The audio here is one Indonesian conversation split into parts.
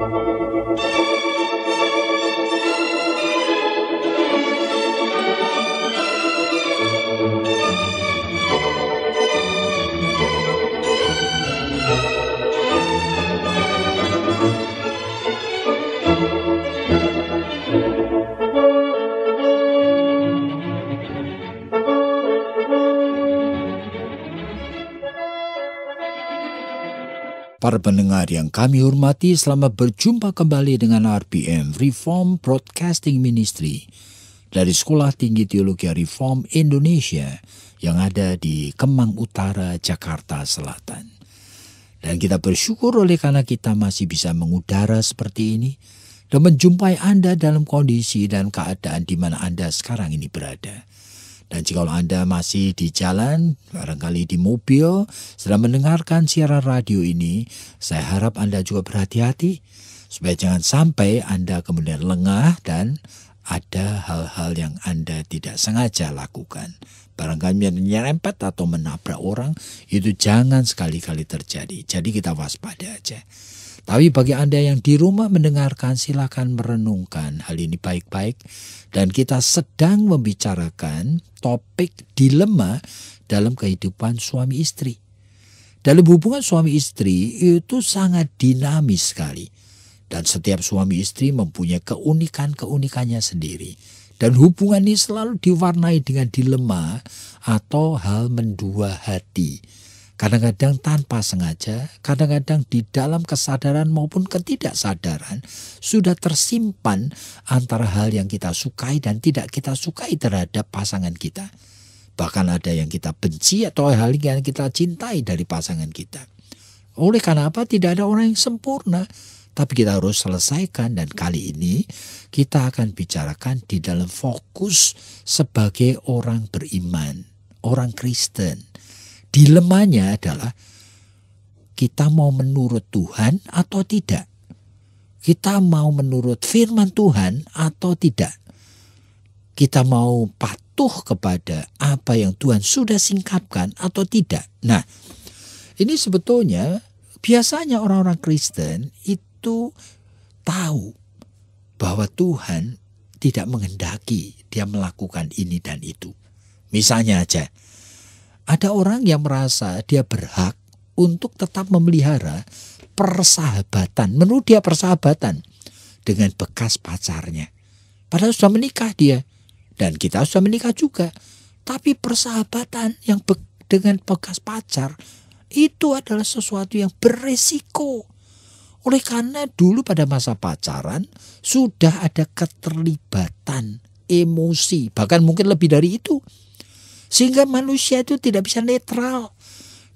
Thank you. Para pendengar yang kami hormati, selamat berjumpa kembali dengan RPM Reform Broadcasting Ministry dari Sekolah Tinggi Teologi Reform Indonesia yang ada di Kemang Utara, Jakarta Selatan. Dan kita bersyukur oleh karena kita masih bisa mengudara seperti ini dan menjumpai Anda dalam kondisi dan keadaan di mana Anda sekarang ini berada. Dan jika Anda masih di jalan, barangkali di mobil, sedang mendengarkan siaran radio ini, saya harap Anda juga berhati-hati supaya jangan sampai Anda kemudian lengah dan ada hal-hal yang Anda tidak sengaja lakukan. Barangkali menyerempet atau menabrak orang, itu jangan sekali-kali terjadi. Jadi kita waspada aja. Tapi bagi Anda yang di rumah mendengarkan silakan merenungkan hal ini baik-baik dan kita sedang membicarakan topik dilema dalam kehidupan suami istri. Dalam hubungan suami istri itu sangat dinamis sekali dan setiap suami istri mempunyai keunikan-keunikannya sendiri. Dan hubungan ini selalu diwarnai dengan dilema atau hal mendua hati Kadang-kadang tanpa sengaja, kadang-kadang di dalam kesadaran maupun ketidaksadaran sudah tersimpan antara hal yang kita sukai dan tidak kita sukai terhadap pasangan kita. Bahkan ada yang kita benci atau hal yang kita cintai dari pasangan kita. Oleh karena apa tidak ada orang yang sempurna. Tapi kita harus selesaikan dan kali ini kita akan bicarakan di dalam fokus sebagai orang beriman, orang Kristen dilemanya adalah kita mau menurut Tuhan atau tidak. Kita mau menurut firman Tuhan atau tidak. Kita mau patuh kepada apa yang Tuhan sudah singkapkan atau tidak. Nah, ini sebetulnya biasanya orang-orang Kristen itu tahu bahwa Tuhan tidak menghendaki dia melakukan ini dan itu. Misalnya aja, ada orang yang merasa dia berhak untuk tetap memelihara persahabatan. Menurut dia persahabatan dengan bekas pacarnya. Padahal sudah menikah dia. Dan kita sudah menikah juga. Tapi persahabatan yang be dengan bekas pacar itu adalah sesuatu yang beresiko. Oleh karena dulu pada masa pacaran sudah ada keterlibatan emosi, bahkan mungkin lebih dari itu sehingga manusia itu tidak bisa netral.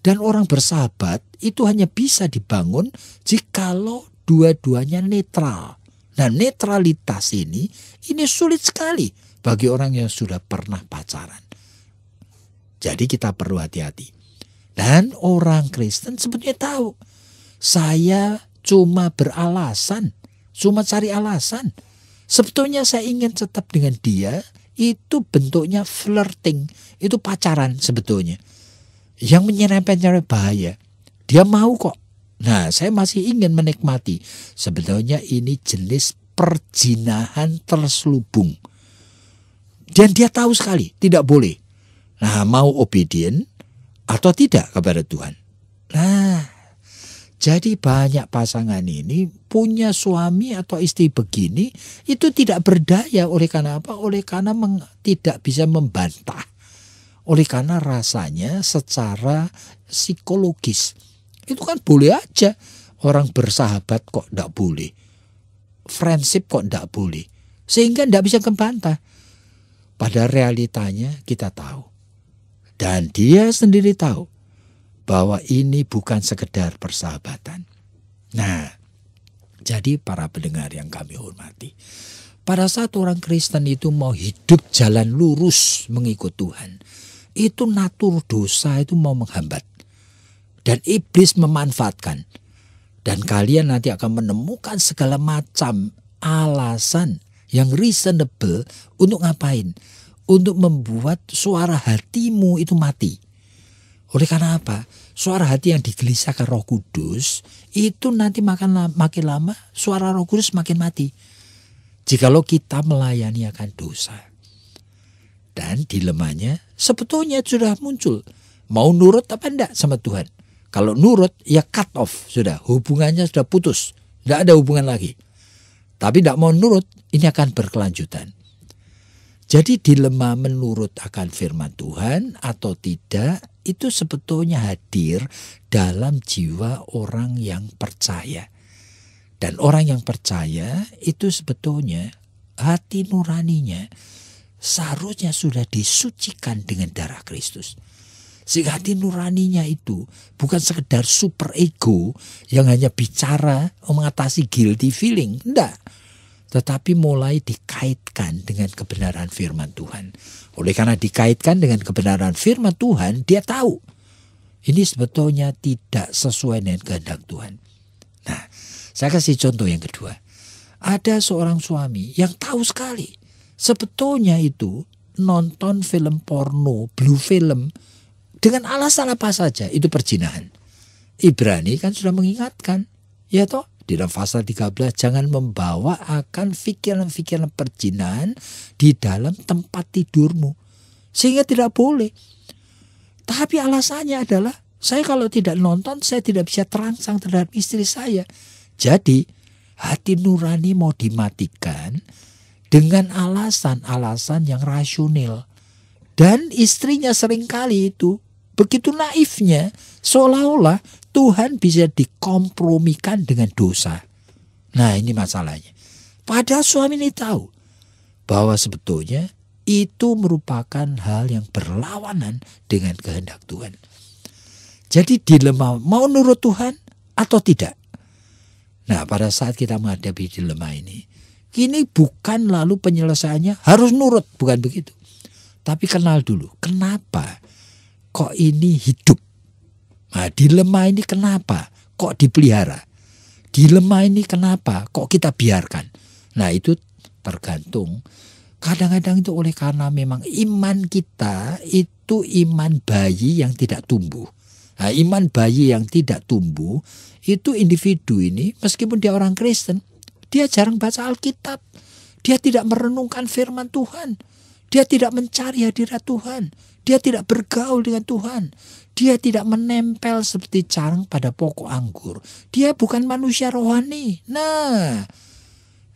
Dan orang bersahabat itu hanya bisa dibangun jikalau dua-duanya netral. Nah netralitas ini, ini sulit sekali bagi orang yang sudah pernah pacaran. Jadi kita perlu hati-hati. Dan orang Kristen sebetulnya tahu, saya cuma beralasan, cuma cari alasan. Sebetulnya saya ingin tetap dengan dia, itu bentuknya flirting, itu pacaran sebetulnya. Yang menyerempet-nyerempet bahaya. Dia mau kok. Nah, saya masih ingin menikmati. Sebetulnya ini jenis perzinahan terselubung. Dan dia tahu sekali, tidak boleh. Nah, mau obedient atau tidak kepada Tuhan. Nah, jadi banyak pasangan ini punya suami atau istri begini itu tidak berdaya oleh karena apa? Oleh karena meng, tidak bisa membantah. Oleh karena rasanya secara psikologis itu kan boleh aja orang bersahabat kok tidak boleh. Friendship kok tidak boleh. Sehingga tidak bisa membantah. Pada realitanya kita tahu. Dan dia sendiri tahu bahwa ini bukan sekedar persahabatan. Nah, jadi para pendengar yang kami hormati, pada saat orang Kristen itu mau hidup jalan lurus mengikut Tuhan, itu natur dosa itu mau menghambat. Dan iblis memanfaatkan. Dan kalian nanti akan menemukan segala macam alasan yang reasonable untuk ngapain? Untuk membuat suara hatimu itu mati. Oleh karena apa? Suara hati yang digelisahkan Roh Kudus itu nanti makan makin lama suara Roh Kudus makin mati. Jikalau kita melayani akan dosa. Dan dilemanya sebetulnya sudah muncul. Mau nurut apa enggak sama Tuhan? Kalau nurut ya cut off sudah hubungannya sudah putus. Tidak ada hubungan lagi. Tapi tidak mau nurut ini akan berkelanjutan. Jadi dilema menurut akan firman Tuhan atau tidak itu sebetulnya hadir dalam jiwa orang yang percaya. Dan orang yang percaya itu sebetulnya hati nuraninya seharusnya sudah disucikan dengan darah Kristus. Sehingga hati nuraninya itu bukan sekedar super ego yang hanya bicara mengatasi guilty feeling. tidak Tetapi mulai dikaitkan dengan kebenaran firman Tuhan oleh karena dikaitkan dengan kebenaran firman Tuhan, dia tahu ini sebetulnya tidak sesuai dengan kehendak Tuhan. Nah, saya kasih contoh yang kedua. Ada seorang suami yang tahu sekali sebetulnya itu nonton film porno, blue film dengan alasan apa saja itu perjinahan. Ibrani kan sudah mengingatkan, ya toh di dalam pasal 13 jangan membawa akan pikiran-pikiran perjinan di dalam tempat tidurmu. Sehingga tidak boleh. Tapi alasannya adalah saya kalau tidak nonton saya tidak bisa terangsang terhadap istri saya. Jadi hati nurani mau dimatikan dengan alasan-alasan yang rasional. Dan istrinya seringkali itu begitu naifnya seolah-olah Tuhan bisa dikompromikan dengan dosa. Nah ini masalahnya. Padahal suami ini tahu bahwa sebetulnya itu merupakan hal yang berlawanan dengan kehendak Tuhan. Jadi dilema mau nurut Tuhan atau tidak. Nah pada saat kita menghadapi dilema ini. Ini bukan lalu penyelesaiannya harus nurut. Bukan begitu. Tapi kenal dulu. Kenapa kok ini hidup? Nah, dilema ini kenapa? Kok dipelihara? Dilema ini kenapa? Kok kita biarkan? Nah, itu tergantung. Kadang-kadang itu oleh karena memang iman kita itu iman bayi yang tidak tumbuh. Nah, iman bayi yang tidak tumbuh itu individu ini meskipun dia orang Kristen, dia jarang baca Alkitab. Dia tidak merenungkan firman Tuhan. Dia tidak mencari hadirat Tuhan. Dia tidak bergaul dengan Tuhan. Dia tidak menempel seperti carang pada pokok anggur. Dia bukan manusia rohani. Nah,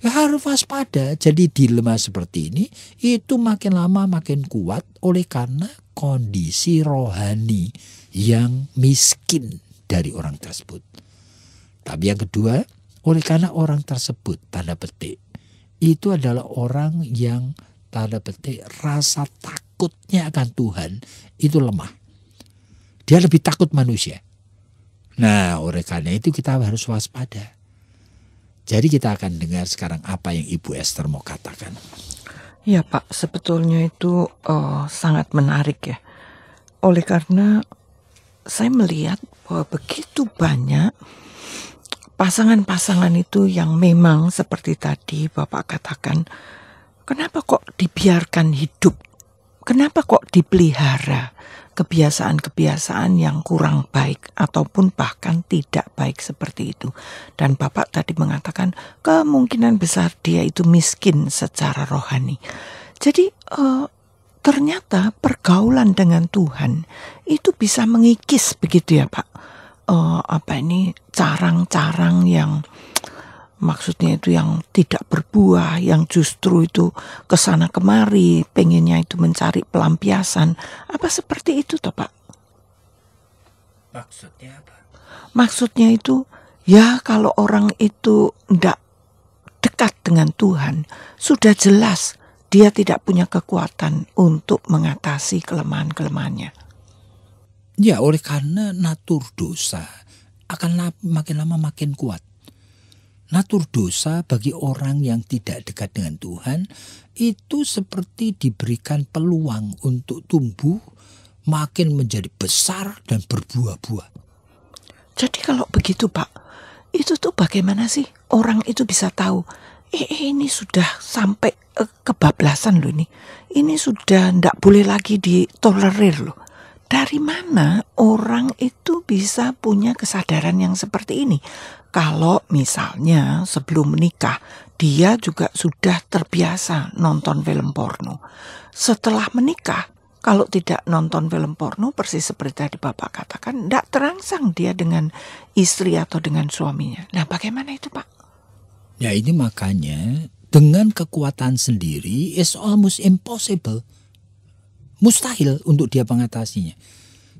harus waspada. Jadi dilema seperti ini itu makin lama makin kuat oleh karena kondisi rohani yang miskin dari orang tersebut. Tapi yang kedua, oleh karena orang tersebut tanda petik itu adalah orang yang tanda petik rasa takut takutnya akan Tuhan itu lemah. Dia lebih takut manusia. Nah, oleh karena itu kita harus waspada. Jadi kita akan dengar sekarang apa yang Ibu Esther mau katakan. Ya Pak, sebetulnya itu uh, sangat menarik ya. Oleh karena saya melihat bahwa begitu banyak pasangan-pasangan itu yang memang seperti tadi Bapak katakan, kenapa kok dibiarkan hidup kenapa kok dipelihara kebiasaan-kebiasaan yang kurang baik ataupun bahkan tidak baik seperti itu. Dan Bapak tadi mengatakan kemungkinan besar dia itu miskin secara rohani. Jadi uh, ternyata pergaulan dengan Tuhan itu bisa mengikis begitu ya Pak. Uh, apa ini carang-carang yang maksudnya itu yang tidak berbuah, yang justru itu kesana kemari, pengennya itu mencari pelampiasan. Apa seperti itu toh Pak? Maksudnya apa? Maksudnya itu ya kalau orang itu tidak dekat dengan Tuhan, sudah jelas dia tidak punya kekuatan untuk mengatasi kelemahan-kelemahannya. Ya oleh karena natur dosa akan makin lama makin kuat Natur dosa bagi orang yang tidak dekat dengan Tuhan itu seperti diberikan peluang untuk tumbuh makin menjadi besar dan berbuah-buah. Jadi kalau begitu Pak, itu tuh bagaimana sih orang itu bisa tahu eh, eh ini sudah sampai eh, kebablasan loh ini. Ini sudah tidak boleh lagi ditolerir loh. Dari mana orang itu bisa punya kesadaran yang seperti ini? kalau misalnya sebelum menikah dia juga sudah terbiasa nonton film porno. Setelah menikah, kalau tidak nonton film porno persis seperti tadi Bapak katakan, tidak terangsang dia dengan istri atau dengan suaminya. Nah bagaimana itu Pak? Ya ini makanya dengan kekuatan sendiri is almost impossible. Mustahil untuk dia mengatasinya.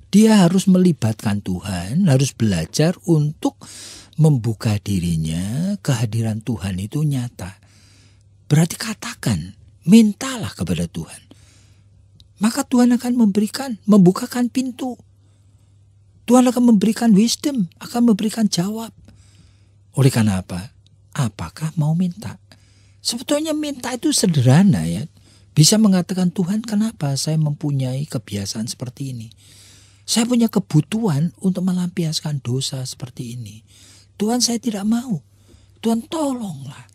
Dia harus melibatkan Tuhan, harus belajar untuk membuka dirinya, kehadiran Tuhan itu nyata. Berarti katakan, mintalah kepada Tuhan. Maka Tuhan akan memberikan, membukakan pintu. Tuhan akan memberikan wisdom, akan memberikan jawab. Oleh karena apa? Apakah mau minta? Sebetulnya minta itu sederhana ya. Bisa mengatakan Tuhan kenapa saya mempunyai kebiasaan seperti ini. Saya punya kebutuhan untuk melampiaskan dosa seperti ini. Tuhan saya tidak mau. Tuhan tolonglah.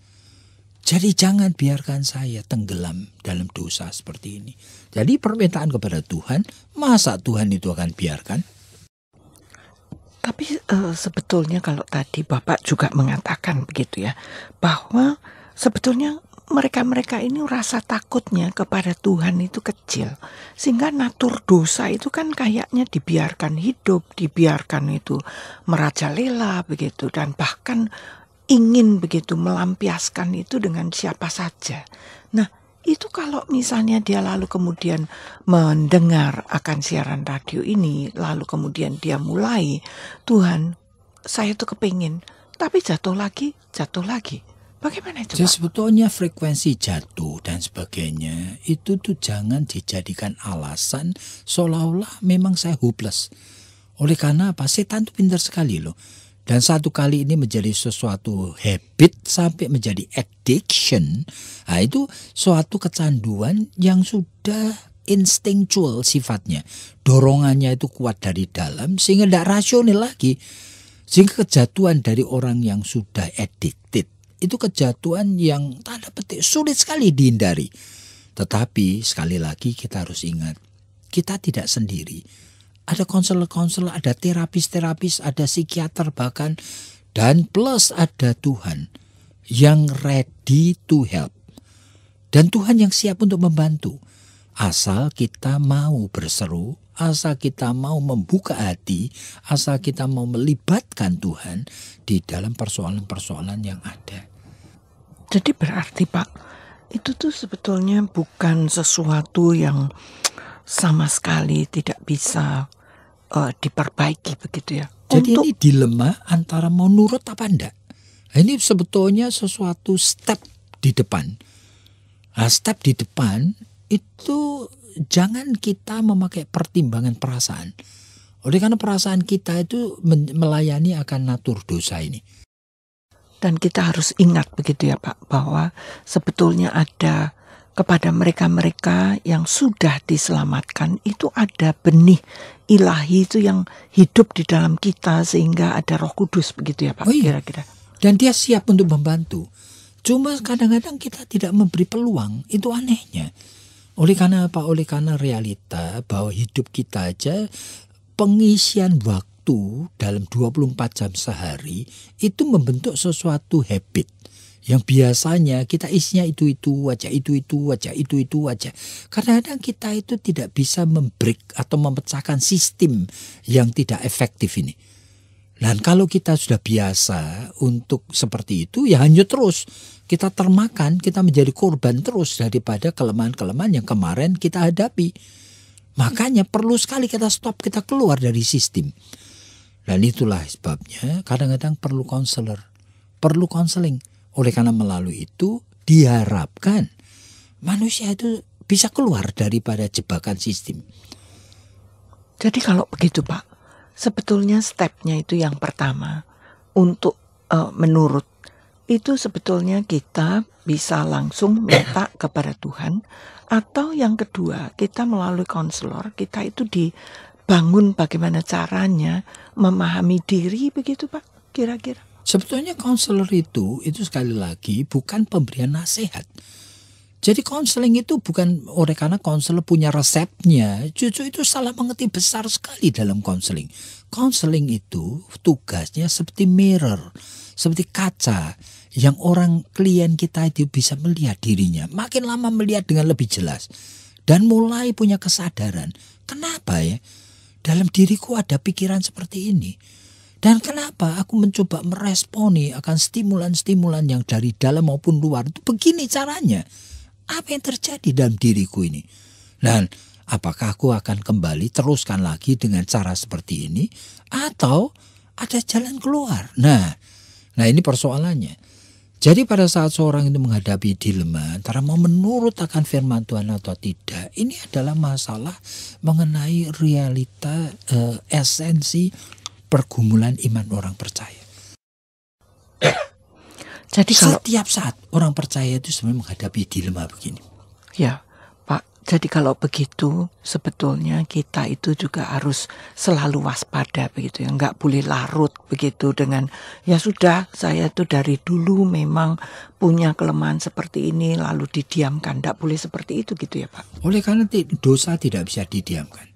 Jadi jangan biarkan saya tenggelam dalam dosa seperti ini. Jadi permintaan kepada Tuhan, masa Tuhan itu akan biarkan? Tapi e, sebetulnya kalau tadi Bapak juga mengatakan begitu ya, bahwa sebetulnya mereka-mereka ini rasa takutnya kepada Tuhan itu kecil. Ya. Sehingga natur dosa itu kan kayaknya dibiarkan hidup, dibiarkan itu merajalela begitu dan bahkan ingin begitu melampiaskan itu dengan siapa saja. Nah, itu kalau misalnya dia lalu kemudian mendengar akan siaran radio ini, lalu kemudian dia mulai, Tuhan, saya tuh kepingin, tapi jatuh lagi, jatuh lagi Bagaimana itu? Jadi sebetulnya frekuensi jatuh dan sebagainya itu tuh jangan dijadikan alasan seolah-olah memang saya hopeless. Oleh karena apa? Setan tuh pintar sekali loh. Dan satu kali ini menjadi sesuatu habit sampai menjadi addiction. Nah itu suatu kecanduan yang sudah instinctual sifatnya. Dorongannya itu kuat dari dalam sehingga tidak rasional lagi. Sehingga kejatuhan dari orang yang sudah addicted itu kejatuhan yang tanda petik sulit sekali dihindari. Tetapi sekali lagi kita harus ingat, kita tidak sendiri. Ada konselor-konselor, ada terapis-terapis, ada psikiater bahkan dan plus ada Tuhan yang ready to help. Dan Tuhan yang siap untuk membantu. Asal kita mau berseru, asal kita mau membuka hati, asal kita mau melibatkan Tuhan di dalam persoalan-persoalan yang ada. Jadi berarti Pak, itu tuh sebetulnya bukan sesuatu yang sama sekali tidak bisa uh, diperbaiki begitu ya. Jadi Untuk, ini dilema antara mau nurut apa enggak. Nah, ini sebetulnya sesuatu step di depan. Nah, step di depan itu jangan kita memakai pertimbangan perasaan. Oleh karena perasaan kita itu melayani akan natur dosa ini dan kita harus ingat begitu ya Pak bahwa sebetulnya ada kepada mereka-mereka yang sudah diselamatkan itu ada benih ilahi itu yang hidup di dalam kita sehingga ada Roh Kudus begitu ya Pak oh iya. kira-kira. Dan dia siap untuk membantu. Cuma kadang-kadang kita tidak memberi peluang, itu anehnya. Oleh karena apa? Oleh karena realita bahwa hidup kita aja pengisian waktu waktu dalam 24 jam sehari itu membentuk sesuatu habit yang biasanya kita isinya itu-itu aja, itu-itu aja, itu-itu aja. karena kadang kita itu tidak bisa membreak atau memecahkan sistem yang tidak efektif ini. Dan kalau kita sudah biasa untuk seperti itu ya hanyut terus. Kita termakan, kita menjadi korban terus daripada kelemahan-kelemahan yang kemarin kita hadapi. Makanya perlu sekali kita stop, kita keluar dari sistem. Dan itulah sebabnya kadang-kadang perlu konselor, perlu konseling. Oleh karena melalui itu diharapkan manusia itu bisa keluar daripada jebakan sistem. Jadi kalau begitu Pak, sebetulnya stepnya itu yang pertama untuk uh, menurut itu sebetulnya kita bisa langsung minta kepada Tuhan atau yang kedua kita melalui konselor kita itu di bangun bagaimana caranya memahami diri begitu Pak kira-kira. Sebetulnya konselor itu itu sekali lagi bukan pemberian nasihat. Jadi konseling itu bukan oleh karena konselor punya resepnya, cucu itu salah mengerti besar sekali dalam konseling. Konseling itu tugasnya seperti mirror, seperti kaca yang orang klien kita itu bisa melihat dirinya. Makin lama melihat dengan lebih jelas dan mulai punya kesadaran. Kenapa ya? dalam diriku ada pikiran seperti ini. Dan kenapa aku mencoba meresponi akan stimulan-stimulan yang dari dalam maupun luar itu begini caranya. Apa yang terjadi dalam diriku ini? Dan apakah aku akan kembali teruskan lagi dengan cara seperti ini atau ada jalan keluar? Nah, nah ini persoalannya. Jadi pada saat seorang itu menghadapi dilema antara mau menurut akan firman Tuhan atau tidak, ini adalah masalah mengenai realita eh, esensi pergumulan iman orang percaya. Jadi setiap saat orang percaya itu sebenarnya menghadapi dilema begini. Ya, jadi kalau begitu sebetulnya kita itu juga harus selalu waspada begitu ya, nggak boleh larut begitu dengan ya sudah saya itu dari dulu memang punya kelemahan seperti ini lalu didiamkan, nggak boleh seperti itu gitu ya Pak. Oleh karena dosa tidak bisa didiamkan,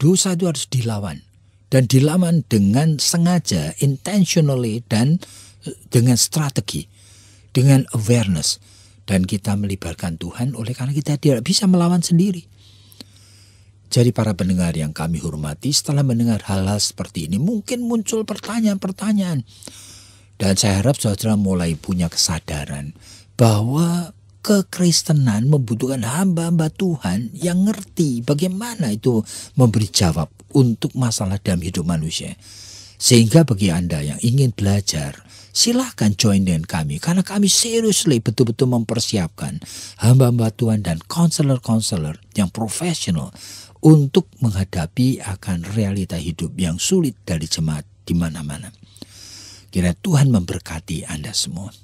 dosa itu harus dilawan dan dilawan dengan sengaja, intentionally dan eh, dengan strategi, dengan awareness dan kita melibatkan Tuhan oleh karena kita tidak bisa melawan sendiri. Jadi para pendengar yang kami hormati setelah mendengar hal-hal seperti ini mungkin muncul pertanyaan-pertanyaan. Dan saya harap saudara mulai punya kesadaran bahwa kekristenan membutuhkan hamba-hamba Tuhan yang ngerti bagaimana itu memberi jawab untuk masalah dalam hidup manusia. Sehingga bagi Anda yang ingin belajar silahkan join dengan kami karena kami seriously betul-betul mempersiapkan hamba-hamba Tuhan dan konselor-konselor yang profesional untuk menghadapi akan realita hidup yang sulit dari jemaat di mana-mana. Kira Tuhan memberkati Anda semua.